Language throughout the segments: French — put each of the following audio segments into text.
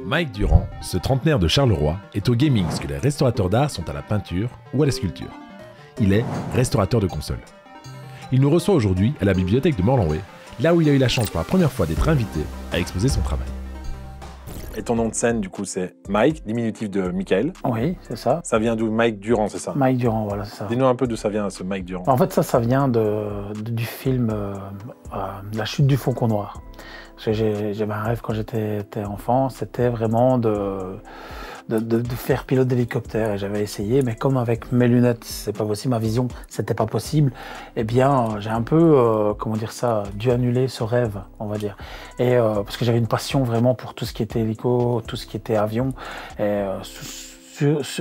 Mike Durand, ce trentenaire de Charleroi, est au gaming ce que les restaurateurs d'art sont à la peinture ou à la sculpture. Il est restaurateur de consoles. Il nous reçoit aujourd'hui à la bibliothèque de Morlanway, là où il a eu la chance pour la première fois d'être invité à exposer son travail. Et ton nom de scène, du coup, c'est Mike, diminutif de Michael. Oui, c'est ça. Ça vient d'où Mike Durand, c'est ça Mike Durand, voilà, c'est ça. Dis-nous un peu d'où ça vient, ce Mike Durand. En fait, ça, ça vient du film euh, euh, La chute du faucon noir. J'avais un rêve quand j'étais enfant, c'était vraiment de, de, faire pilote d'hélicoptère. Et j'avais essayé, mais comme avec mes lunettes, c'est pas possible, ma vision, c'était pas possible, eh bien, j'ai un peu, euh, comment dire ça, dû annuler ce rêve, on va dire. Et euh, parce que j'avais une passion vraiment pour tout ce qui était hélico, tout ce qui était avion. Euh,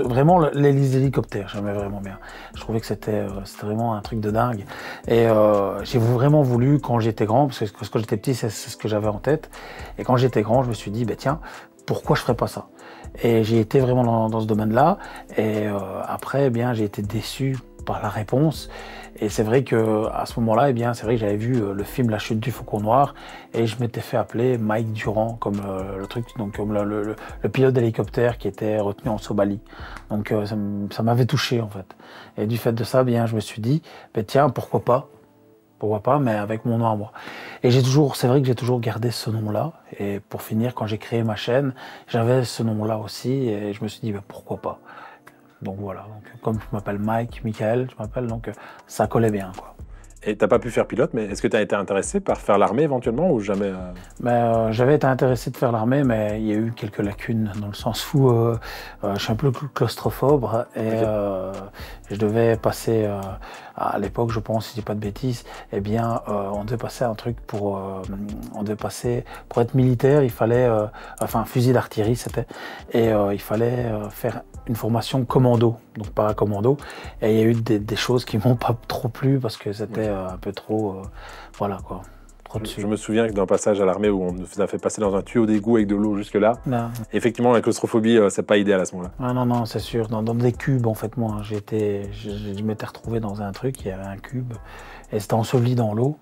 vraiment l'hélice hélicoptères, j'aimais vraiment bien. Je trouvais que c'était euh, vraiment un truc de dingue. Et euh, j'ai vraiment voulu, quand j'étais grand, parce que quand j'étais petit, c'est ce que j'avais en tête. Et quand j'étais grand, je me suis dit, ben tiens, pourquoi je ferais pas ça Et j'ai été vraiment dans, ce domaine-là. Et euh, après, eh bien, j'ai été déçu par la réponse. Et c'est vrai que à ce moment-là, eh bien, c'est vrai que j'avais vu euh, le film La chute du faucon noir et je m'étais fait appeler Mike Durand comme euh, le truc, donc comme le, pilote d'hélicoptère qui était retenu en Somalie. Donc euh, ça m'avait touché en fait. Et du fait de ça, eh bien, je me suis dit, bah, tiens, pourquoi pas pourquoi pas, mais avec mon nom moi. Et j'ai toujours, c'est vrai que j'ai toujours gardé ce nom-là. Et pour finir, quand j'ai créé ma chaîne, j'avais ce nom-là aussi. Et je me suis dit, ben, pourquoi pas. Donc voilà, donc, comme je m'appelle Mike, Michael, je m'appelle, donc euh, ça collait bien. Quoi. Et t'as pas pu faire pilote, mais est-ce que tu as été intéressé par faire l'armée éventuellement ou jamais euh? Euh, J'avais été intéressé de faire l'armée, mais il y a eu quelques lacunes dans le sens où je suis un peu claustrophobe et je devais passer, euh, à l'époque, je pense, si je dis pas de bêtises, eh bien, euh, on devait passer un truc pour, euh, on pour être militaire, il fallait, enfin, fusil d'artillerie, c'était, et il fallait faire une formation commando, donc pas commando. Et il y a eu des, des choses qui m'ont pas trop plu parce que c'était un peu trop, voilà quoi. Je me souviens que d'un passage à l'armée où on nous a fait passer dans un tuyau d'égout avec de l'eau jusque-là, effectivement, la claustrophobie, euh, c'est pas idéal à ce moment-là. Ah non, non, c'est sûr. Dans, des cubes, en fait, moi, j'étais, je, m'étais retrouvé dans un truc, il y avait un cube, et c'était enseveli dans l'eau.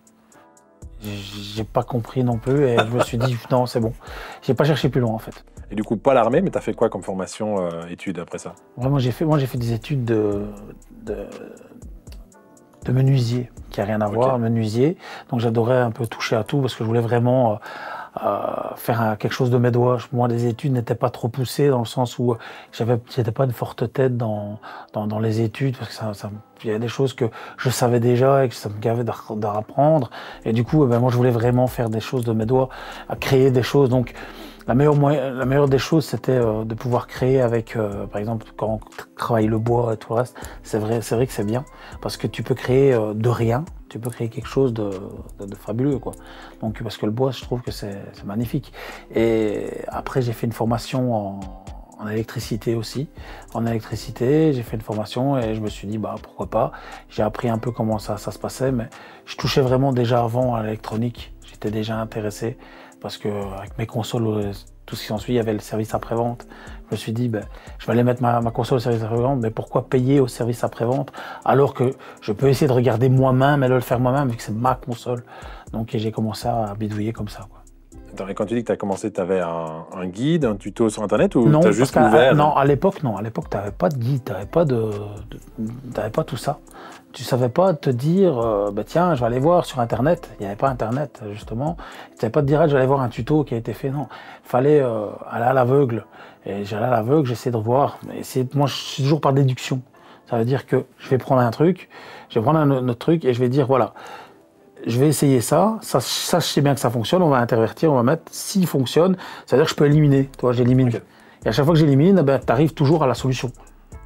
J'ai pas compris non plus, et je me suis dit, non, c'est bon. J'ai pas cherché plus loin, en fait. Et du coup, pas l'armée, mais t'as fait quoi comme formation, euh, études après ça j'ai fait, moi, j'ai fait des études de, de, de menuisier qui a rien à voir, voir, menuisier. Donc j'adorais un peu toucher à tout parce que je voulais vraiment euh, euh, faire quelque chose de mes doigts. Moi, les études n'étaient pas trop poussées dans le sens où euh, j'avais, j'étais pas une forte tête dans, dans, dans les études parce que ça, ça il y a des choses que je savais déjà et que ça me gavait d'apprendre. Et du coup, eh ben, moi, je voulais vraiment faire des choses de mes doigts, créer des choses. Donc, la meilleure, la meilleure des choses, c'était euh, de pouvoir créer avec, euh, par exemple, quand on travaille le bois et tout le reste, c'est vrai, vrai que c'est bien, parce que tu peux créer euh, de rien, tu peux créer quelque chose de, de, fabuleux, quoi. Donc, parce que le bois, je trouve que c'est magnifique. Et après, j'ai fait une formation en, en électricité aussi. En électricité, j'ai fait une formation et je me suis dit, bah, pourquoi pas. J'ai appris un peu comment ça, ça se passait, mais je touchais vraiment déjà avant à l'électronique. J'étais déjà intéressé parce que avec mes consoles, euh, tout ce qui s'ensuit, il y avait le service après-vente. Je me suis dit, ben, je vais aller mettre ma, console au service après-vente, mais pourquoi payer au service après-vente alors que je peux essayer de regarder moi-même et de le faire moi-même vu que c'est ma console. Donc j'ai commencé à bidouiller comme ça. Attends, et quand tu dis que tu as commencé, tu avais un, guide, un tuto sur Internet ou tu juste ouvert Non, à l'époque, non. À l'époque, tu n'avais pas de guide, tu n'avais pas, de, pas tout ça tu savais pas te dire, euh, bah, tiens, je vais aller voir sur Internet. Il n'y avait pas Internet, justement. Tu savais pas te dire, ah, je vais aller voir un tuto qui a été fait. Non, fallait euh, aller à l'aveugle. Et j'allais à l'aveugle, j'essayais de voir. Moi, je suis toujours par déduction. Ça veut dire que je vais prendre un truc, je vais prendre un autre truc et je vais dire, voilà, je vais essayer ça, ça, bien que ça fonctionne, on va intervertir, on va mettre, s'il fonctionne, ça veut dire que je peux éliminer, toi, j'élimine. Et à chaque fois que j'élimine, eh ben, tu arrives toujours à la solution,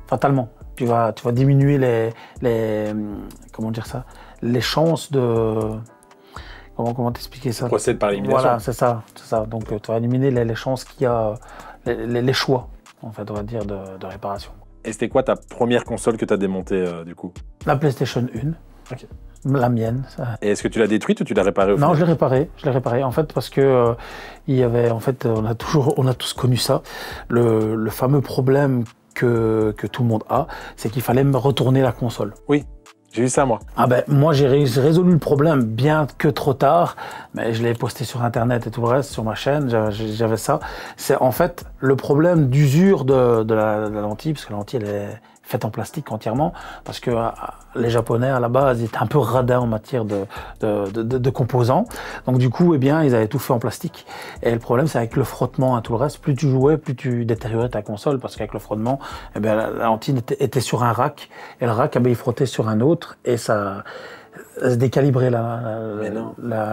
fatalement tu vas, tu vas diminuer les, les, comment dire ça, les chances de, comment, comment t'expliquer ça Procède par élimination. Voilà, c'est ça, c'est ça. Donc euh, tu vas éliminer les, chances qu'il y a, les, choix, en fait, on va dire, de, réparation. Et c'était quoi ta première console que tu as démontée, euh, du coup La PlayStation 1. La mienne. Et est-ce que tu l'as détruite ou tu l'as réparée Non, je l'ai réparée. Je l'ai réparée. En fait, parce que euh, il y avait, en fait, on a toujours, on a tous connu ça, le, le fameux problème que, que tout le monde a, c'est qu'il fallait me retourner la console. Oui, j'ai eu ça, moi. Ah ben, moi, j'ai résolu le problème bien que trop tard. Mais je l'ai posté sur Internet et tout le reste, sur ma chaîne, j'avais ça. C'est en fait le problème d'usure de, la, de la lentille, parce que la lentille, elle est faite en plastique entièrement, parce que euh, les Japonais, à la base, étaient un peu radins en matière de, de, de, de composants. Donc du coup, eh bien, ils avaient tout fait en plastique. Et le problème, c'est avec le frottement et hein, tout le reste, plus tu jouais, plus tu détériorais ta console, parce qu'avec le frottement, eh bien, la, lentille était, sur un rack, et le rack, eh bien, il frottait sur un autre, et ça... Euh, se décalibrait là.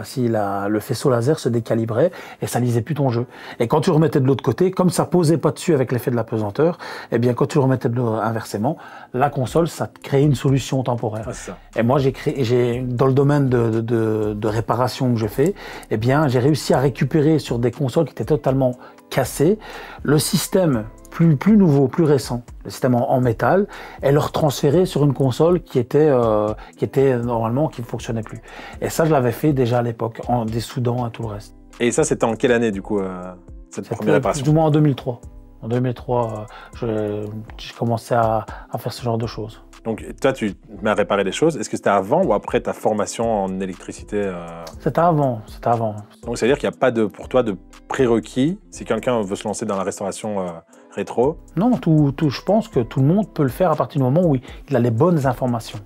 si le faisceau laser se décalibrait et ça lisait plus ton jeu. Et quand tu remettais de l'autre côté, comme ça posait pas dessus avec l'effet de la pesanteur, eh bien quand tu remettais de inversement, la console ça te créait une solution temporaire. et moi j'ai créé, j'ai dans le domaine de, de, de réparation que je fais, eh bien j'ai réussi à récupérer sur des consoles qui étaient totalement cassées le système plus, plus nouveau, plus récent le système en, métal, et le retransférer sur une console qui était, euh, qui était normalement, qui ne fonctionnait plus. Et ça, je l'avais fait déjà à l'époque, en dessoudant à tout le reste. Et ça, c'était en quelle année, du coup, euh, cette première réparation Du moins en 2003. En 2003, euh, j'ai commencé à, faire ce genre de choses. Donc, toi, tu m'as réparé des choses. Est-ce que c'était avant ou après ta formation en électricité C'était avant, c'était avant. Donc, c'est-à-dire qu'il n'y a pas de, pour toi de prérequis. Si quelqu'un veut se lancer dans la restauration rétro Non, tout, tout, je pense que tout le monde peut le faire à partir du moment où il a les bonnes informations.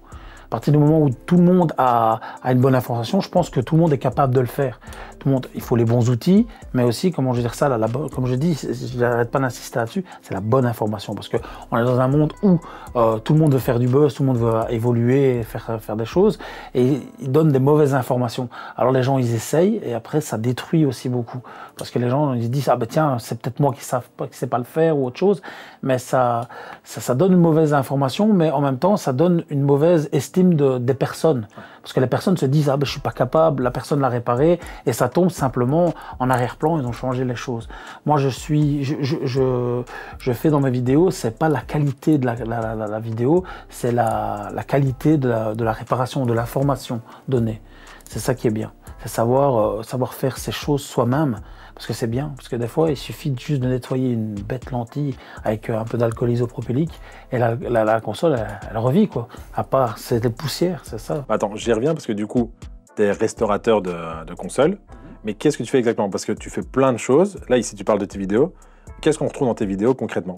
À partir du moment où tout le monde a, a une bonne information, je pense que tout le monde est capable de le faire monde, il faut les bons outils, mais aussi, comment je dire ça, comme je dis, je n'arrête pas d'insister là-dessus, c'est la bonne information. Parce qu'on est dans un monde où euh, tout le monde veut faire du buzz, tout le monde veut euh, évoluer, faire, euh, faire des choses, et ils donnent des mauvaises informations. Alors les gens, ils essayent, et après, ça détruit aussi beaucoup. Parce que les gens, ils disent, ah ben tiens, c'est peut-être moi qui ne pas, qui sais pas le faire ou autre chose, mais ça, ça, donne une mauvaise information, mais en même temps, ça donne une mauvaise estime de, des personnes parce que la personne se disent ah ben je suis pas capable, la personne l'a réparé et ça tombe simplement en arrière-plan, ils ont changé les choses. Moi je suis, je, je, je, fais dans mes vidéos, c'est pas la qualité de la, la, la, vidéo, c'est la, qualité de la, de la réparation, de la formation donnée. C'est ça qui est bien, c'est savoir euh, savoir faire ces choses soi-même. Parce que c'est bien, parce que des fois, il suffit juste de nettoyer une bête lentille avec euh, un peu d'alcool isopropylique et la, console, elle, revit, quoi. À part, c'est des poussières, c'est ça. Bah, attends, j'y reviens parce que du coup, t'es restaurateur de, de consoles, mhm. mais qu'est-ce que tu fais exactement Parce que tu fais plein de choses. Là, ici, tu parles de tes vidéos. Qu'est-ce qu'on retrouve dans tes vidéos concrètement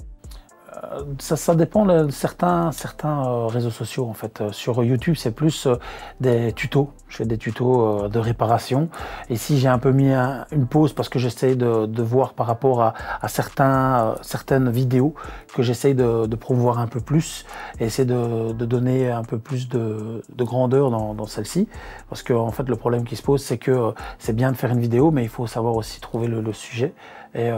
ça, dépend de certains, euh, réseaux sociaux en fait. Euh, sur YouTube, c'est plus euh, des tutos. Je fais des tutos de réparation. Et si j'ai un peu mis une pause parce que j'essaie de, voir par rapport à, certains, certaines vidéos que j'essaye de, de, promouvoir un peu plus et essayer de, de donner un peu plus de, grandeur dans, celle-ci. Parce que fait, le problème qui se pose, c'est que c'est bien de faire une vidéo, mais il faut savoir aussi trouver le, sujet et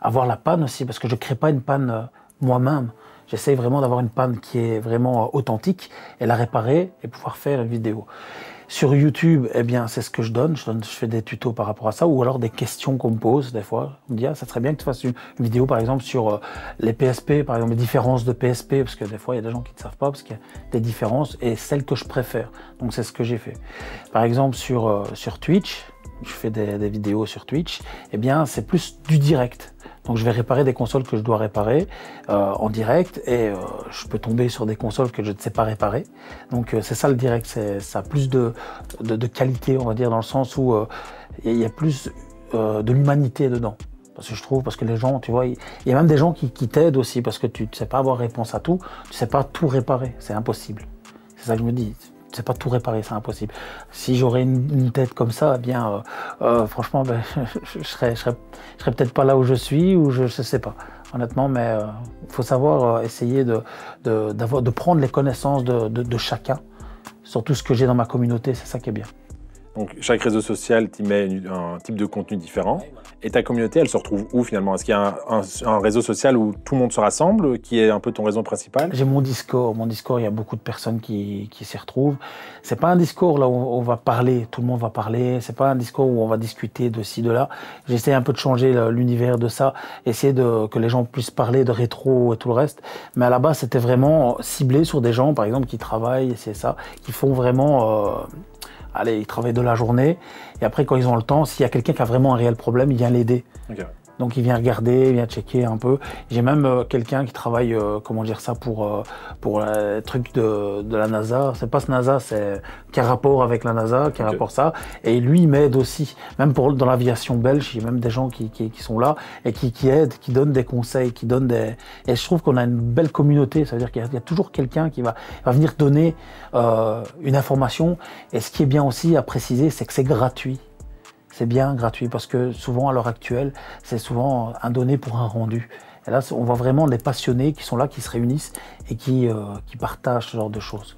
avoir la panne aussi parce que je crée pas une panne moi-même. J'essaie vraiment d'avoir une panne qui est vraiment euh, authentique et la réparer et pouvoir faire une vidéo. Sur YouTube, eh bien, c'est ce que je donne. je donne. Je fais des tutos par rapport à ça ou alors des questions qu'on me pose des fois. On me dit, ah, ça serait bien que tu fasses une vidéo, par exemple, sur euh, les PSP, par exemple, les différences de PSP, parce que des fois, il y a des gens qui ne savent pas, parce qu'il y a des différences et celles que je préfère. Donc, c'est ce que j'ai fait. Par exemple, sur, euh, sur Twitch, je fais des, vidéos sur Twitch, et eh bien, c'est plus du direct. Donc je vais réparer des consoles que je dois réparer euh, en direct et euh, je peux tomber sur des consoles que je ne sais pas réparer. Donc euh, c'est ça le direct, c'est ça plus de, de, qualité, on va dire, dans le sens où il y, a plus de l'humanité dedans. Parce que je trouve, parce que les gens, tu vois, il y, a même des gens qui t'aident aussi parce que tu ne sais pas avoir réponse à tout, tu ne sais pas tout réparer, c'est impossible. C'est ça que je me dis sais pas tout réparer, c'est impossible. Si j'aurais une, tête comme ça, eh bien, euh, euh, franchement, ben, je, ne serais, serais peut-être pas là où je suis, ou je, ne sais pas, honnêtement, mais il euh, faut savoir essayer de, de, de, prendre les connaissances de, chacun sur tout ce que j'ai dans ma communauté, c'est ça qui est bien. Donc, chaque réseau social t'y met un type de contenu différent. Et ta communauté, elle se retrouve où finalement Est-ce qu'il y a un, réseau social où tout le monde se rassemble, qui est un peu ton réseau principal J'ai mon Discord. Mon Discord, il y a beaucoup de personnes qui, s'y retrouvent. C'est pas un Discord là où on va parler, tout le monde va parler. C'est pas un Discord où on va discuter de ci, de là. J'essaie un peu de changer l'univers de ça, essayer de, que les gens puissent parler de rétro et tout le reste. Mais à la base, c'était vraiment euh, ciblé sur des gens, par exemple, qui travaillent, c'est ça, qui font vraiment. Euh, allez, ils travaillent de la journée. Et après, quand ils ont le temps, s'il y a quelqu'un qui a vraiment un réel problème, il vient l'aider. Donc il vient regarder, il vient checker un peu. J'ai même euh, quelqu'un qui travaille, euh, comment dire ça, pour, euh, pour le truc de, de la NASA. C'est pas ce NASA, c'est qui a rapport avec la NASA, qui a rapport ça. Et lui, il m'aide aussi. Même pour, dans l'aviation belge, il y a même des gens qui, qui, sont là et qui, qui, aident, qui donnent des conseils, qui donnent des... Et je trouve qu'on a une belle communauté. Ça veut dire qu'il y, a toujours quelqu'un qui va, va, venir donner une information. Et ce qui est bien aussi à préciser, c'est que c'est gratuit c'est bien gratuit parce que souvent à l'heure actuelle, c'est souvent un donné pour un rendu. Et là, on voit vraiment les passionnés qui sont là, qui se réunissent et qui, euh, qui partagent ce genre de choses.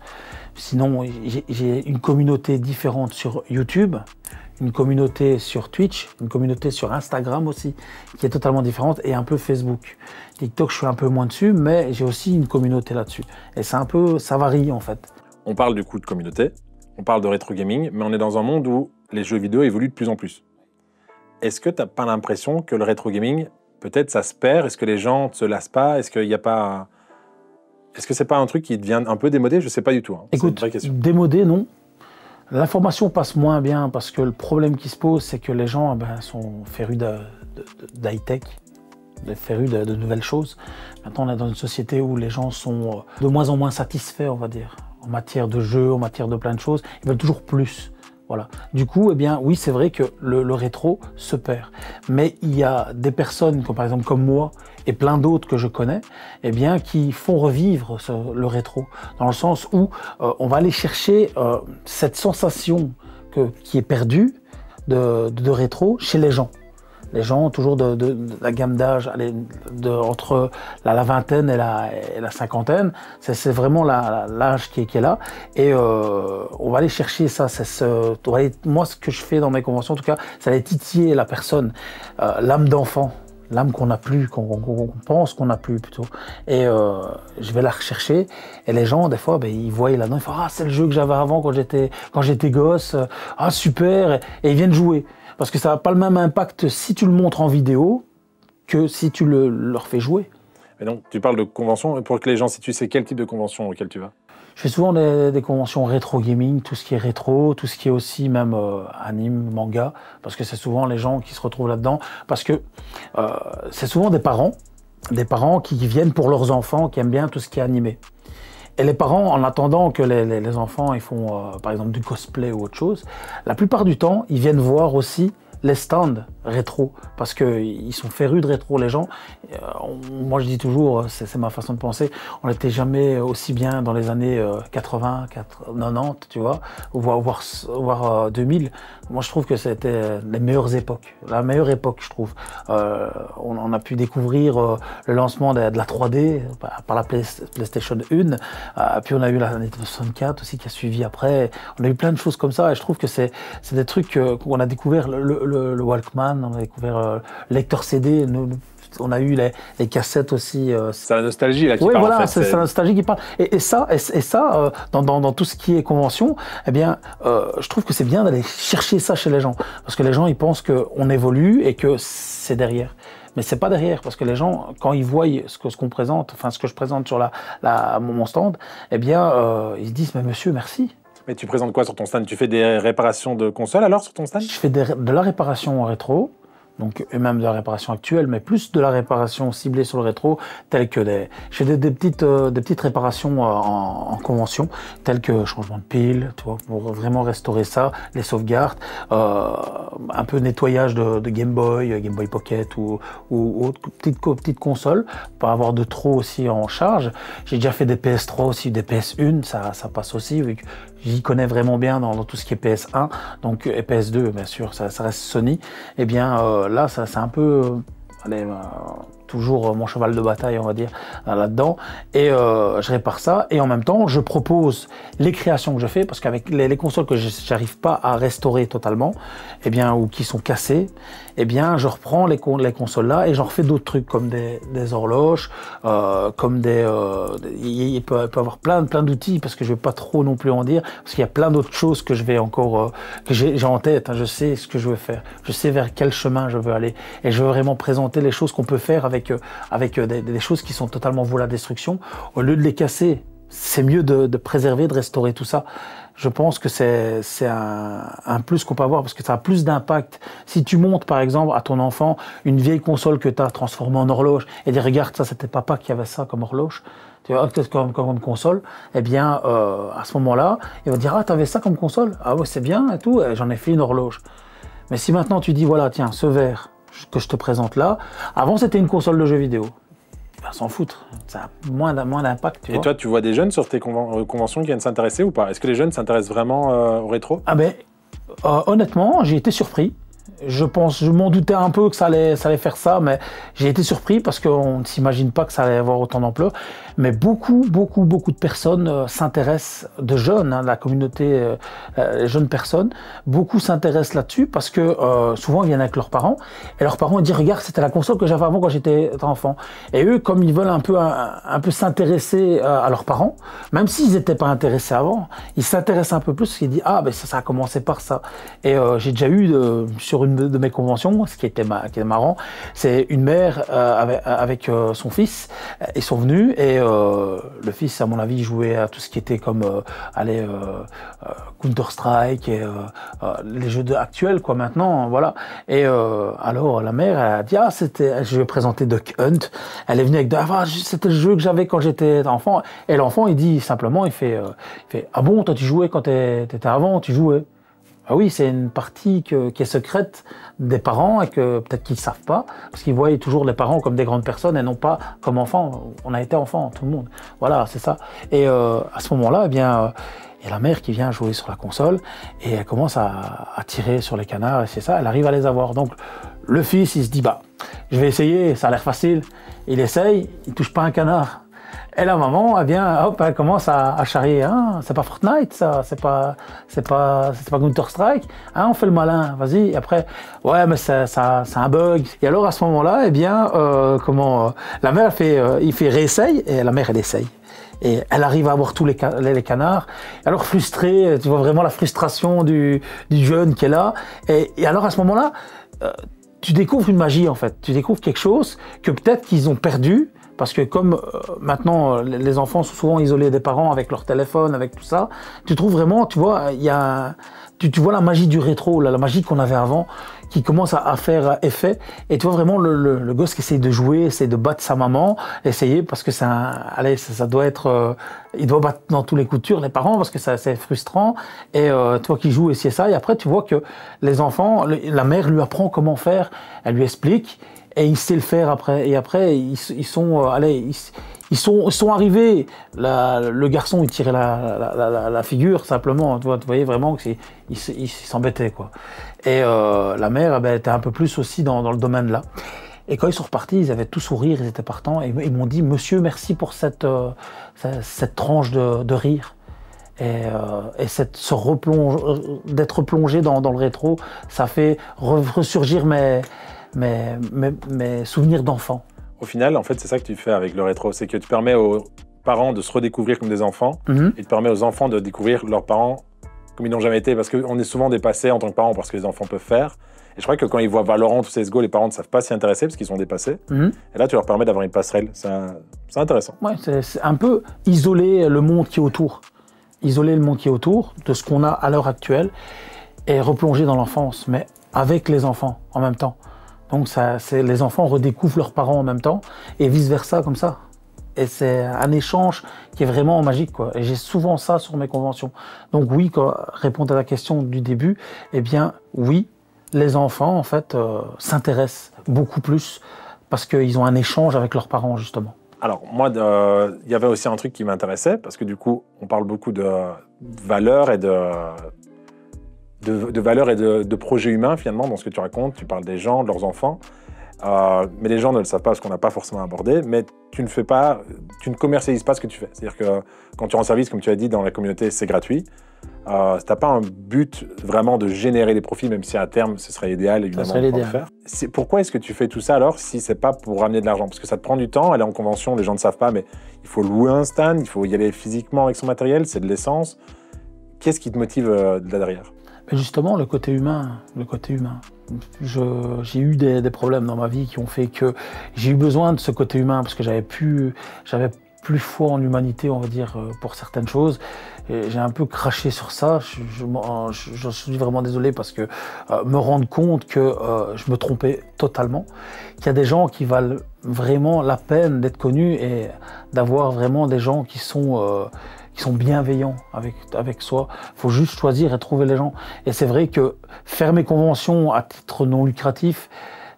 Sinon, j'ai une communauté différente sur YouTube, une communauté sur Twitch, une communauté sur Instagram aussi, qui est totalement différente, et un peu Facebook. TikTok, je suis un peu moins dessus, mais j'ai aussi une communauté là-dessus. Et c'est un peu, ça varie en fait. On parle du coup de communauté, on parle de rétro gaming, mais on est dans un monde où les jeux vidéo évoluent de plus en plus. Est-ce que tu n'as pas l'impression que le rétro gaming, peut-être ça se perd Est-ce que les gens ne se lassent pas Est-ce qu'il n'y a pas... Est-ce que c'est pas un truc qui devient un peu démodé Je ne sais pas du tout. Hein. Écoute, démodé, non. L'information passe moins bien parce que le problème qui se pose, c'est que les gens eh ben, sont férus d'high-tech, férus de, nouvelles choses. Maintenant, on est dans une société où les gens sont euh, de moins en moins satisfaits, on va dire, en matière de jeux, en matière de plein de choses. Ils veulent toujours plus. Voilà. Du coup, eh bien, oui, c'est vrai que le, rétro se perd. Mais il y a des personnes, comme par exemple comme moi et plein d'autres que je connais, eh bien, qui font revivre le rétro dans le sens où euh, on va aller chercher euh, cette sensation qui est perdue de rétro chez les gens les gens toujours de, la gamme d'âge entre la, vingtaine et la, cinquantaine. C'est vraiment l'âge qui, est là. Et euh, on va aller chercher ça. moi, ce que je fais dans mes conventions, en tout cas, c'est aller titiller la personne, euh, l'âme d'enfant l'âme qu'on n'a plus, qu'on pense qu'on n'a plus plutôt. Et euh, je vais la rechercher. Et les gens, des fois, ben, ils voient là-dedans, ils font Ah, c'est le jeu que j'avais avant quand j'étais gosse. Ah, super. et ils viennent jouer. Parce que ça n'a pas le même impact si tu le montres en vidéo que si tu le, leur fais jouer. Mais donc, tu parles de convention. Pour que les gens si tu sais quel type de convention auquel tu vas Je fais souvent des, conventions rétro gaming, tout ce qui est rétro, tout ce qui est aussi même euh, anime, manga, parce que c'est souvent les gens qui se retrouvent là-dedans. Parce que euh, c'est souvent des parents, des parents qui viennent pour leurs enfants, qui aiment bien tout ce qui est animé. Et les parents, en attendant que les, enfants ils font euh, par exemple du cosplay ou autre chose, la plupart du temps, ils viennent voir aussi les stands rétro, parce qu'ils sont férus de rétro, les gens. Euh, moi, je dis toujours, c'est ma façon de penser, on n'était jamais aussi bien dans les années 80, euh, 90, tu vois, voire, voire, voir 2000. Euh, moi, je trouve que c'était les meilleures époques, la meilleure époque, je trouve. On, a pu découvrir le lancement de, la 3D par, la PlayStation 1, puis on a eu la 64 aussi qui a suivi après. On a eu plein de choses comme ça, et je trouve que c'est des trucs qu'on a découvert le le, Walkman, on a découvert le euh, lecteur CD. on a eu les, cassettes aussi. c'est la nostalgie qui voilà, c'est la nostalgie qui parle. Et, ça, et, ça euh, dans, tout ce qui est convention, eh bien, euh, je trouve que c'est bien d'aller chercher ça chez les gens. Parce que les gens, ils pensent qu'on évolue et que c'est derrière. Mais c'est pas derrière, parce que les gens, quand ils voient ce que ce qu'on présente, enfin ce que je présente sur la, la mon stand, eh bien, ils disent mais monsieur, merci. Mais tu présentes quoi sur ton stand Tu fais des réparations de consoles alors sur ton stand Je fais de la réparation en rétro donc et même de la réparation actuelle, mais plus de la réparation ciblée sur le rétro, telle que des, j'ai des, petites, euh, des petites réparations euh, en, convention, telles que changement de pile, tu vois, pour vraiment restaurer ça, les sauvegardes, euh, un peu nettoyage de, Game Boy, Game Boy Pocket ou, ou autre petite, petite console, pas avoir de trop aussi en charge. J'ai déjà fait des PS3 aussi, des PS1, ça, ça passe aussi, vu que j'y connais vraiment bien dans, tout ce qui est PS1, donc et PS2, bien sûr, ça, ça reste Sony, et eh bien euh, là, ça c'est un peu allez, euh, toujours mon cheval de bataille, on va dire, euh, là-dedans. Et euh, je répare ça. Et en même temps, je propose les créations que je fais, parce qu'avec les, consoles que je n'arrive pas à restaurer totalement, et eh bien, ou qui sont cassées, eh bien, je reprends les, les consoles là et j'en refais d'autres trucs comme des, horloges, euh, comme des. Euh, il, peut, y avoir plein, plein d'outils parce que je ne vais pas trop non plus en dire parce qu'il y a plein d'autres choses que je vais encore. Euh, que j'ai en tête. Hein. je sais ce que je veux faire. Je sais vers quel chemin je veux aller. Et je veux vraiment présenter les choses qu'on peut faire avec, avec des, choses qui sont totalement vouées à la destruction. Au lieu de les casser, c'est mieux de, de préserver, de restaurer tout ça je pense que c'est un, plus qu'on peut avoir parce que ça a plus d'impact. Si tu montes, par exemple, à ton enfant une vieille console que tu as transformée en horloge et dis regarde, ça c'était papa qui avait ça comme horloge, tu vois, comme, comme, console, eh bien, euh, à ce moment-là, il va dire ah, avais ça comme console Ah ouais, c'est bien et tout, j'en ai fait une horloge. Mais si maintenant tu dis voilà, tiens, ce verre que je te présente là, avant c'était une console de jeux vidéo. Ben, s'en foutre. Ça a moins d'impact. Et toi, tu vois des jeunes sur tes euh, conventions qui viennent s'intéresser ou pas Est-ce que les jeunes s'intéressent vraiment euh, au rétro Ah ben, euh, honnêtement, j'ai été surpris. Je pense, je m'en doutais un peu que ça allait, ça allait faire ça, mais j'ai été surpris parce qu'on ne s'imagine pas que ça allait avoir autant d'ampleur mais beaucoup, beaucoup, beaucoup de personnes euh, s'intéressent, de jeunes, hein, la communauté, euh, euh, les jeunes personnes, beaucoup s'intéressent là-dessus parce que souvent ils viennent avec leurs parents et leurs parents disent regarde c'était la console que j'avais avant quand j'étais enfant et eux comme ils veulent un peu un, peu s'intéresser à leurs parents, même s'ils n'étaient pas intéressés avant, ils s'intéressent un peu plus, ils disent ah ben ça, ça a commencé par ça et j'ai déjà eu sur une de mes conventions, ce qui était, marrant, c'est une mère avec, avec son fils, ils sont venus et euh, le fils, à mon avis, jouait à tout ce qui était comme euh, euh, Counter-Strike et les jeux actuels, quoi, maintenant, voilà. Et alors, la mère, elle a dit, ah, c'était, je vais présenter Duck Hunt. Elle est venue avec, ah, c'était le jeu que j'avais quand j'étais enfant. Et l'enfant, il dit simplement, il fait, il fait ah bon, toi, tu jouais quand tu étais avant, tu jouais. Ah oui, c'est une partie qui est secrète des parents et que peut-être qu'ils savent pas, parce qu'ils voient toujours les parents comme des grandes personnes et non pas comme enfants. On a été enfants, tout le monde. Voilà, c'est ça. Et euh, à ce moment-là, eh bien, euh, y a la mère qui vient jouer sur la console et elle commence à, à tirer sur les canards et c'est ça, elle arrive à les avoir. Donc le fils, il se dit, bah, je vais essayer, ça a l'air facile. Il essaye, il touche pas un canard. Et la maman, eh bien, hop, elle commence à, à charrier. Hein, c'est pas Fortnite, ça. C'est pas, c'est pas, c'est pas Counter Strike. Hein, on fait le malin. Vas-y. Et après, ouais, mais c'est, ça, c'est un bug. Et alors à ce moment-là, eh bien, euh, comment euh, la mère fait, euh, il fait réessaye et la mère elle essaye. Et elle arrive à avoir tous les, les, canards. Alors frustrée, tu vois vraiment la frustration du, du jeune qui est là. Et, et alors à ce moment-là, euh, tu découvres une magie en fait. Tu découvres quelque chose que peut-être qu'ils ont perdu parce que comme euh, maintenant, les enfants sont souvent isolés des parents avec leur téléphone, avec tout ça, tu trouves vraiment, tu vois, il y a, tu, tu, vois la magie du rétro, la magie qu'on avait avant, qui commence à, faire effet. Et tu vois vraiment le, gosse qui essaye de jouer, essaye de battre sa maman, essayer parce que ça, allez, ça, doit être, euh, il doit battre dans tous les coutures les parents parce que c'est frustrant. Et euh, toi qui joues, essayer ça. Et après, tu vois que les enfants, la mère lui apprend comment faire, elle lui explique et il sait le faire après. Et après, ils, sont, allés, ils, sont, euh, sont arrivés. le garçon, il tirait la, figure simplement. Tu, vois, vraiment que il, s'embêtait. Quoi. Et euh, la mère, elle eh ben, était un peu plus aussi dans, le domaine là. Et quand ils sont repartis, ils avaient tout sourire, ils étaient partants. Et ils m'ont dit, monsieur, merci pour cette, euh, cette, tranche de, rire. Et, cette, se replonge, d'être plongé dans, dans, le rétro, ça fait ressurgir mes, mais souvenirs d'enfants. Au final, en fait, c'est ça que tu fais avec le rétro, c'est que tu permets aux parents de se redécouvrir comme des enfants mhm. et tu permets aux enfants de découvrir leurs parents comme ils n'ont jamais été, parce qu'on est souvent dépassé en tant que parents parce que les enfants peuvent faire. Et je crois que quand ils voient Valorant ou CSGO, les parents ne savent pas s'y intéresser parce qu'ils sont dépassés. Mhm. Et là, tu leur permets d'avoir une passerelle. C'est intéressant. Ouais, c'est un peu isoler le monde qui est autour. Isoler le monde qui est autour de ce qu'on a à l'heure actuelle et replonger dans l'enfance, mais avec les enfants en même temps. Donc ça, les enfants redécouvrent leurs parents en même temps et vice-versa comme ça. Et c'est un échange qui est vraiment magique. Quoi. Et j'ai souvent ça sur mes conventions. Donc oui, répondre à la question du début, eh bien oui, les enfants en fait euh, s'intéressent beaucoup plus parce qu'ils ont un échange avec leurs parents justement. Alors moi, il y avait aussi un truc qui m'intéressait parce que du coup, on parle beaucoup de valeurs et de de, valeurs valeur et de, projets humains, finalement dans ce que tu racontes. Tu parles des gens, de leurs enfants, euh, mais les gens ne le savent pas parce qu'on n'a pas forcément abordé. Mais tu ne fais pas, tu ne commercialises pas ce que tu fais. C'est-à-dire que quand tu rends service, comme tu as dit, dans la communauté, c'est gratuit. Euh, n'as pas un but vraiment de générer des profits, même si à terme ce serait idéal évidemment de faire. pourquoi est-ce que tu fais tout ça alors si c'est pas pour ramener de l'argent Parce que ça te prend du temps, aller en convention, les gens ne savent pas, mais il faut louer un stand, il faut y aller physiquement avec son matériel, c'est de l'essence. Qu'est-ce qui te motive euh, là derrière mais justement, le côté humain, le côté humain. J'ai eu des, problèmes dans ma vie qui ont fait que j'ai eu besoin de ce côté humain parce que j'avais plus, plus foi en l'humanité, on va dire, euh, pour certaines choses. J'ai un peu craché sur ça. Je, suis vraiment désolé parce que euh, me rendre compte que euh, je me trompais totalement, qu'il y a des gens qui valent vraiment la peine d'être connus et d'avoir vraiment des gens qui sont qui sont bienveillants avec, avec soi. faut juste choisir et trouver les gens. Et c'est vrai que faire mes conventions à titre non lucratif,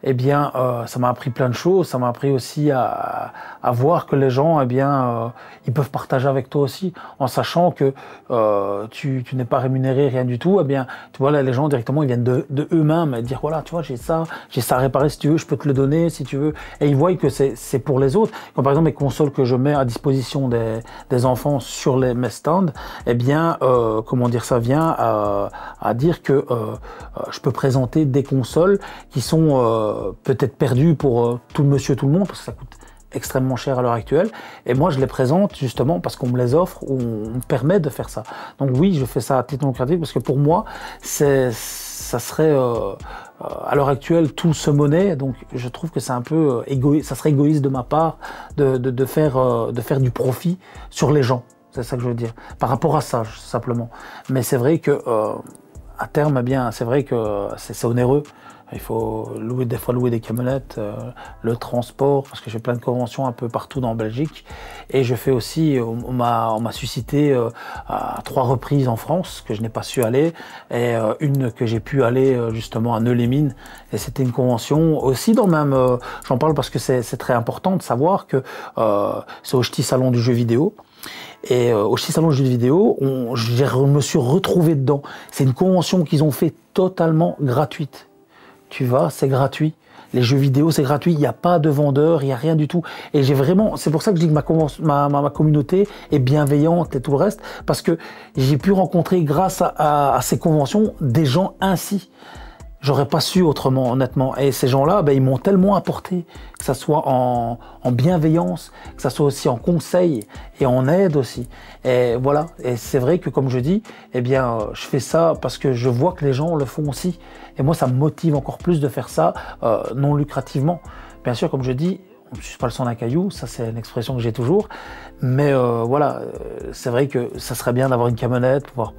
eh bien, euh, ça m'a appris plein de choses. Ça m'a appris aussi à, voir que les gens, eh bien, euh, ils peuvent partager avec toi aussi, en sachant que euh, tu, tu n'es pas rémunéré, rien du tout. Eh bien, tu vois, les gens directement, ils viennent de, de eux-mêmes dire, voilà, tu vois, j'ai ça, j'ai ça à réparer si tu veux, je peux te le donner si tu veux. Et ils voient que c'est pour les autres. Comme par exemple les consoles que je mets à disposition des, des enfants sur les mes stands, eh bien, comment dire, ça vient à, à dire que je peux présenter des consoles qui sont euh, peut-être perdu pour euh, tout le monsieur, tout le monde, parce que ça coûte extrêmement cher à l'heure actuelle. Et moi, je les présente justement parce qu'on me les offre ou on me permet de faire ça. Donc oui, je fais ça à titre non parce que pour moi, c'est ça serait euh, à l'heure actuelle tout se monnaie. Donc je trouve que c'est un peu ça serait égoïste de ma part de, de, faire, de faire du profit sur les gens. C'est ça que je veux dire. Par rapport à ça, simplement. Mais c'est vrai que à terme, eh bien, c'est vrai que c'est onéreux il faut louer des fois louer des camionnettes, euh, le transport, parce que j'ai plein de conventions un peu partout dans Belgique. Et je fais aussi, on, m'a suscité euh, à trois reprises en France que je n'ai pas su aller, et euh, une que j'ai pu aller justement à mines Et c'était une convention aussi dans même. J'en parle parce que c'est très important de savoir que c'est au petit Salon du jeu vidéo. Et au petit Salon Jeu vidéo, on, je me suis retrouvé dedans. C'est une convention qu'ils ont fait totalement gratuite tu vas, c'est gratuit. Les jeux vidéo, c'est gratuit, il n'y a pas de vendeur, il n'y a rien du tout. Et j'ai vraiment, c'est pour ça que je dis que ma, communauté est bienveillante et tout le reste, parce que j'ai pu rencontrer, grâce à, ces conventions, des gens ainsi. J'aurais pas su autrement, honnêtement. Et ces gens-là, ben, ils m'ont tellement apporté, que ça soit en, en, bienveillance, que ça soit aussi en conseil et en aide aussi. Et voilà. Et c'est vrai que, comme je dis, eh bien, euh, je fais ça parce que je vois que les gens le font aussi. Et moi, ça me motive encore plus de faire ça euh, non lucrativement. Bien sûr, comme je dis, je ne suce pas le sang d'un caillou, ça c'est une expression que j'ai toujours. Mais euh, voilà, euh, c'est vrai que ça serait bien d'avoir une camionnette, pour,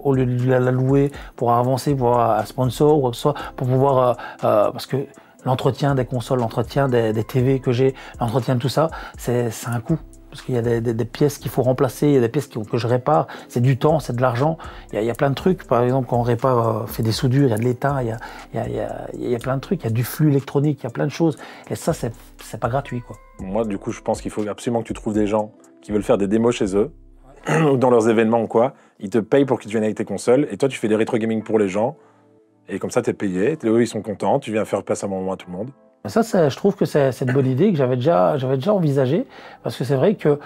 au lieu de la louer, pour avancer, pour un sponsor ou soit, pour pouvoir. parce que l'entretien des consoles, l'entretien des, des, TV que j'ai, l'entretien de tout ça, c'est un coût parce qu'il y a des, pièces qu'il faut remplacer, il y a des pièces que je répare, c'est du temps, c'est de l'argent, il y, a, plein de trucs, par exemple quand on répare, on euh, fait des soudures, il y a de l'étain, il, y a, plein de trucs, il y a du flux électronique, il y a plein de choses, et ça c'est, pas gratuit quoi. Moi du coup je pense qu'il faut absolument que tu trouves des gens qui veulent faire des démos chez eux, ou dans leurs événements ou quoi, ils te payent pour qu'ils viennent avec tes consoles, et toi tu fais des rétro gaming pour les gens, et comme ça tu es payé, eux ils sont contents, tu viens faire passer un moment à tout le monde. Ça, je trouve que c'est une bonne idée que j'avais déjà, j'avais déjà envisagée, parce que c'est vrai que euh,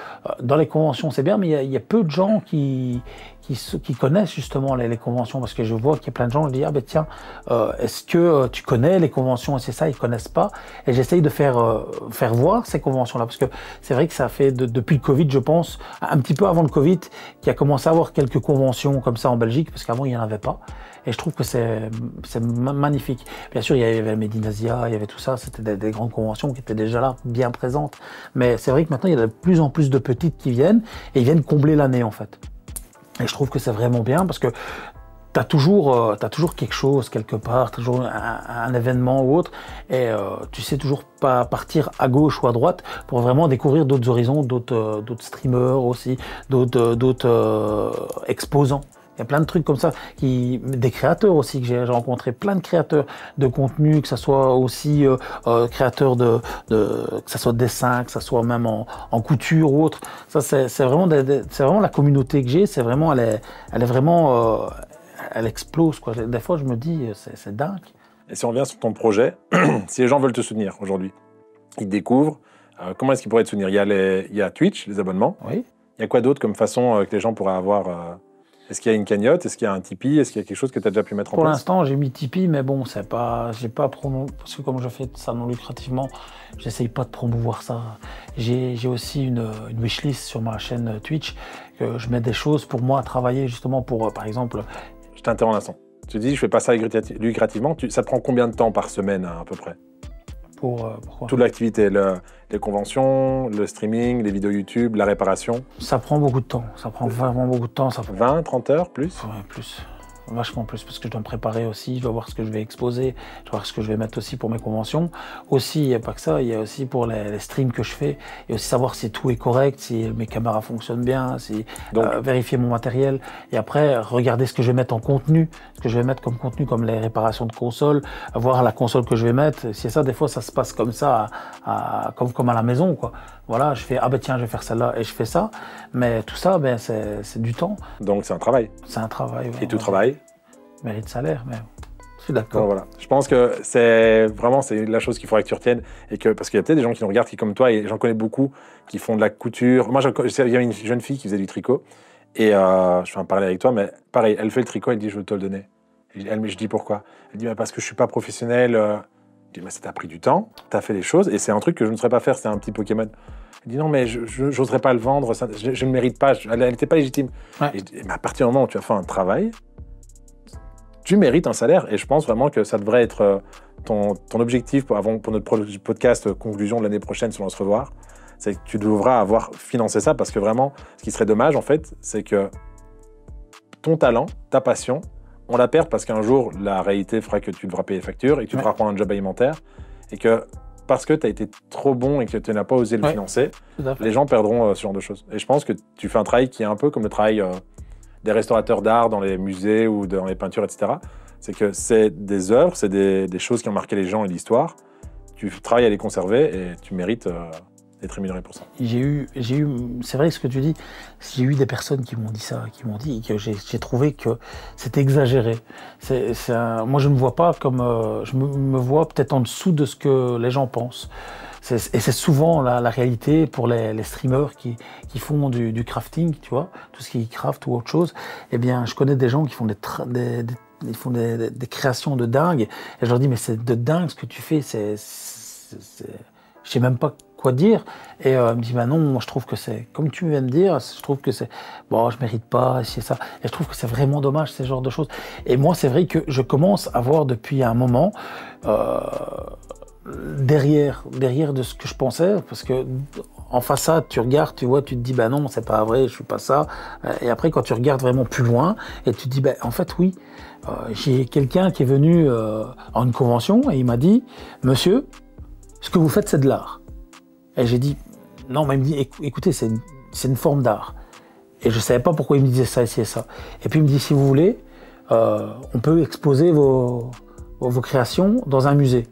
dans les conventions, c'est bien, mais il y, y, a peu de gens qui, qui, qui connaissent justement les, conventions, parce que je vois qu'il y a plein de gens, je disent ah ben tiens, euh, est-ce que euh, tu connais les conventions Et c'est ça, ils connaissent pas. Et j'essaye de faire, euh, faire voir ces conventions-là, parce que c'est vrai que ça fait, depuis le Covid, je pense, un petit peu avant le Covid, qu'il a commencé à avoir quelques conventions comme ça en Belgique, parce qu'avant, il n'y en avait pas. Et je trouve que c'est magnifique. Bien sûr, il y avait Medinasia, il y avait tout ça, c'était des, des, grandes conventions qui étaient déjà là, bien présentes. Mais c'est vrai que maintenant, il y a de plus en plus de petites qui viennent, et ils viennent combler l'année, en fait. Et je trouve que c'est vraiment bien parce que tu as, euh, toujours quelque chose quelque part, toujours un, événement ou autre, et euh, tu sais toujours pas partir à gauche ou à droite pour vraiment découvrir d'autres horizons, d'autres euh, streamers aussi, d'autres exposants. Il y a plein de trucs comme ça, qui, des créateurs aussi, que j'ai rencontré plein de créateurs de contenu, que ce soit aussi créateur euh, créateurs de, que ce soit dessin, que ce soit même en, couture ou autre. Ça, c'est vraiment, vraiment la communauté que j'ai, c'est vraiment, elle est, elle est vraiment, euh, elle explose. Quoi. Des fois, je me dis, c'est dingue. Et si on revient sur ton projet, si les gens veulent te soutenir aujourd'hui, ils découvrent, euh, comment est-ce qu'ils pourraient te soutenir il y, a il y a Twitch, les abonnements. Oui. Il y a quoi d'autre comme façon que les gens pourraient avoir est-ce qu'il y a une cagnotte Est-ce qu'il y a un Tipeee Est-ce qu'il y a quelque chose que tu as déjà pu mettre en place Pour l'instant, j'ai mis Tipeee, mais bon, c'est pas, j'ai pas promo... parce que comme je fais ça non lucrativement, j'essaye pas de promouvoir ça. J'ai, aussi une, une, wishlist sur ma chaîne Twitch que je mets des choses pour moi à travailler justement pour, euh, par exemple. Je t'interromps un instant. Tu dis, je fais pas ça lucrativement. Tu, ça prend combien de temps par semaine hein, à peu près euh, Toute l'activité, les conventions, le streaming, les vidéos YouTube, la réparation Ça prend beaucoup de temps, ça prend vraiment beaucoup de temps. Ça fait 20, 30 heures plus Plus vachement plus parce que je dois me préparer aussi, je dois voir ce que je vais exposer, je dois voir ce que je vais mettre aussi pour mes conventions. Aussi, il n'y a pas que ça, il y a aussi pour les, streams que je fais, et aussi savoir si tout est correct, si mes caméras fonctionnent bien, si euh, vérifier mon matériel, et après regarder ce que je vais mettre en contenu, ce que je vais mettre comme contenu, comme les réparations de console, voir la console que je vais mettre. C'est ça, des fois, ça se passe comme ça, à, comme, comme à la maison, quoi. Voilà, je fais, ah ben tiens, je vais faire celle-là, et je fais ça. Mais tout ça, ben, c'est du temps. Donc c'est un travail. C'est un travail. et tout travail de salaire, mais je suis d'accord. Voilà. Je pense que c'est vraiment c'est la chose qu'il faudrait que tu retiennes et que parce qu'il y a peut-être des gens qui nous regardent qui comme toi et j'en connais beaucoup qui font de la couture. Moi, il y avait une jeune fille qui faisait du tricot et euh, je vais en parler avec toi, mais pareil, elle fait le tricot, elle dit je veux te le donner. Elle, mais je dis pourquoi Elle dit parce que je ne suis pas professionnel. Euh. je dis, mais ça t'a pris du temps, t'as fait les choses, et c'est un truc que je ne saurais pas faire, c'est un petit Pokémon. Elle dit, non, mais je n'oserais pas le vendre, je ne mérite pas, elle n'était pas légitime. mais à partir du moment où tu as fait un travail, tu mérites un salaire et je pense vraiment que ça devrait être euh, ton, objectif pour, avant, pour notre podcast euh, conclusion de l'année prochaine sur on se revoir. C'est que tu devras avoir financé ça parce que vraiment, ce qui serait dommage en fait, c'est que ton talent, ta passion, on la perd parce qu'un jour, la réalité fera que tu devras payer les factures et que tu devras prendre un job alimentaire et que parce que tu as été trop bon et que tu n'as pas osé le financer, les gens perdront euh, ce genre de choses. Et je pense que tu fais un travail qui est un peu comme le travail des restaurateurs d'art dans les musées ou dans les peintures, etc. C'est que c'est des œuvres, c'est des, choses qui ont marqué les gens et l'histoire. Tu travailles à les conserver et tu mérites euh, d'être rémunéré pour ça. J'ai eu, j'ai eu, c'est vrai ce que tu dis, j'ai eu des personnes qui m'ont dit ça, qui m'ont dit que j'ai, trouvé que c'était exagéré. C'est, moi, je me vois pas comme, euh, je me vois peut-être en dessous de ce que les gens pensent et c'est souvent la, réalité pour les, streamers qui, qui font du, crafting, tu vois, tout ce qui est craft ou autre chose. Eh bien, je connais des gens qui font des, ils font des, créations de dingue. Et je leur dis, mais c'est de dingue ce que tu fais. C'est, je sais même pas quoi dire. Et euh, me dit, bah non, moi je trouve que c'est, comme tu viens de dire, je trouve que c'est, bon, je mérite pas, c'est ça. Et je trouve que c'est vraiment dommage, ce genre de choses. Et moi, c'est vrai que je commence à voir depuis un moment, euh, derrière, derrière de ce que je pensais, parce que en façade, tu regardes, tu vois, tu te dis, bah non, c'est pas vrai, je suis pas ça. Euh, et après, quand tu regardes vraiment plus loin, et tu te dis, bah en fait, oui, euh, j'ai quelqu'un qui est venu en euh, une convention et il m'a dit, monsieur, ce que vous faites, c'est de l'art. Et j'ai dit, non, mais il me dit, écoutez, c'est une, forme d'art. Et je savais pas pourquoi il me disait ça, et ça. Et puis il me dit, si vous voulez, on peut exposer vos, vos créations dans un musée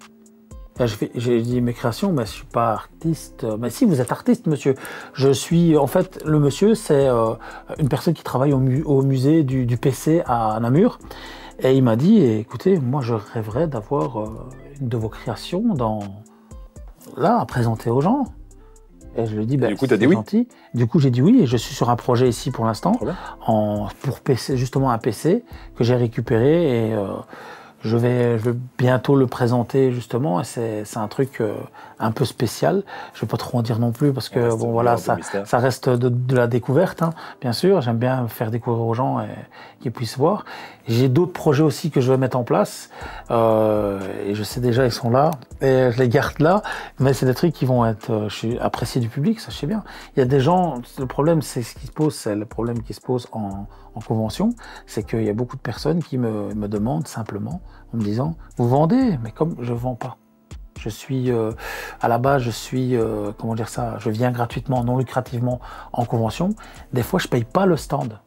j'ai dit mes créations, mais je suis pas artiste. Mais si, vous êtes artiste, monsieur. Je suis, en fait, le monsieur, c'est euh, une personne qui travaille au, musée du, PC à Namur. Et il m'a dit, écoutez, moi, je rêverais d'avoir euh, une de vos créations dans... là, à présenter aux gens. Et je lui dis ben, du coup, Oui. Du coup, j'ai dit oui, et je suis sur un projet ici pour l'instant, pour PC, justement un PC que j'ai récupéré et... Euh, je vais, je vais bientôt le présenter justement. C'est un truc euh, un peu spécial. Je ne vais pas trop en dire non plus parce que bon voilà, ça, ça, reste de, la découverte, hein, bien sûr. J'aime bien faire découvrir aux gens et qu'ils puissent voir. J'ai d'autres projets aussi que je vais mettre en place. Euh, et je sais déjà ils sont là et je les garde là. Mais c'est des trucs qui vont être euh, appréciés du public, ça je sais bien. Il y a des gens. Le problème, c'est ce qui se pose, c'est le problème qui se pose en convention, c'est qu'il y a beaucoup de personnes qui me, demandent simplement, en me disant, vous vendez, mais comme je ne vends pas. Je suis, euh, à la base, je suis, euh, comment dire ça, je viens gratuitement, non lucrativement en convention. Des fois, je ne paye pas le stand.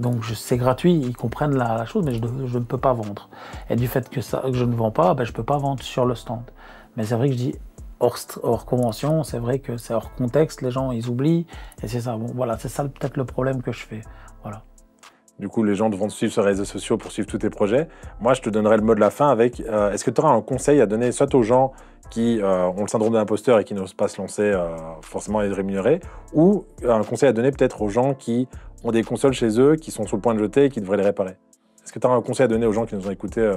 Donc c'est gratuit, ils comprennent la, chose, mais je, ne peux pas vendre. Et du fait que, ça, je ne vends pas, ben, je ne peux pas vendre sur le stand. Mais c'est vrai que je dis hors, hors convention, c'est vrai que c'est hors contexte, les gens ils oublient, et c'est ça. Bon, voilà, c'est ça peut-être le problème que je fais. Voilà. Du coup, les gens vont te suivre sur les réseaux sociaux pour suivre tous tes projets. Moi, je te donnerai le mot de la fin avec euh, est-ce que tu auras un conseil à donner soit aux gens qui euh, ont le syndrome de l'imposteur et qui n'osent pas se lancer euh, forcément et être rémunérés, ou un conseil à donner peut-être aux gens qui ont des consoles chez eux, qui sont sur le point de jeter et qui devraient les réparer Est-ce que tu auras un conseil à donner aux gens qui nous ont écoutés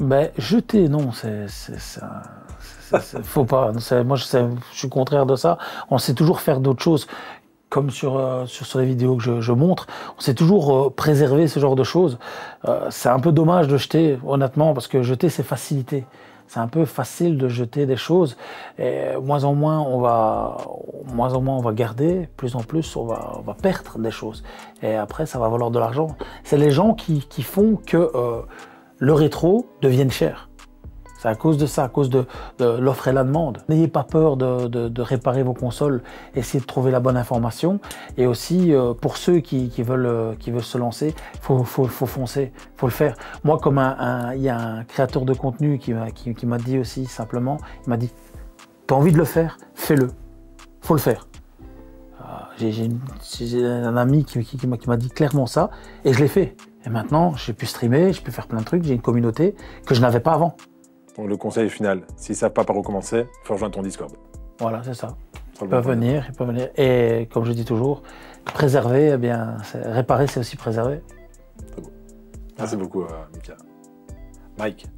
ben, jeter, non, c'est ça. Faut pas. Moi, je suis contraire de ça. On sait toujours faire d'autres choses comme euh, sur, sur, les vidéos que je, montre, on s'est toujours préserver euh, préservé ce genre de choses. Euh, c'est un peu dommage de jeter, honnêtement, parce que jeter, c'est facilité. C'est un peu facile de jeter des choses. Et moins en moins, on va, moins en moins, on va garder. Plus en plus, on va, on va perdre des choses. Et après, ça va valoir de l'argent. C'est les gens qui, qui font que le rétro devienne cher. C'est à cause de ça, à cause de, l'offre et la demande. N'ayez pas peur de, réparer vos consoles, essayez de trouver la bonne information. Et aussi, euh, pour ceux euh, qui, veulent, se lancer, il faut, foncer, il faut le faire. Moi, comme il y a un créateur de contenu qui m'a dit aussi simplement, il m'a dit, tu envie de le faire, fais-le. faut le faire. Euh, j'ai un ami qui, qui m'a dit clairement ça, et je l'ai fait. Et maintenant, j'ai pu streamer, j'ai pu faire plein de trucs, j'ai une communauté que je n'avais pas avant. Donc, le conseil final, s'ils ne savent pas par où commencer, il faut rejoindre ton Discord. Voilà, c'est ça. Ils peuvent, venir, ils venir. Et comme je dis toujours, préserver, eh bien, réparer, c'est aussi préserver. Merci beaucoup, euh, Mike.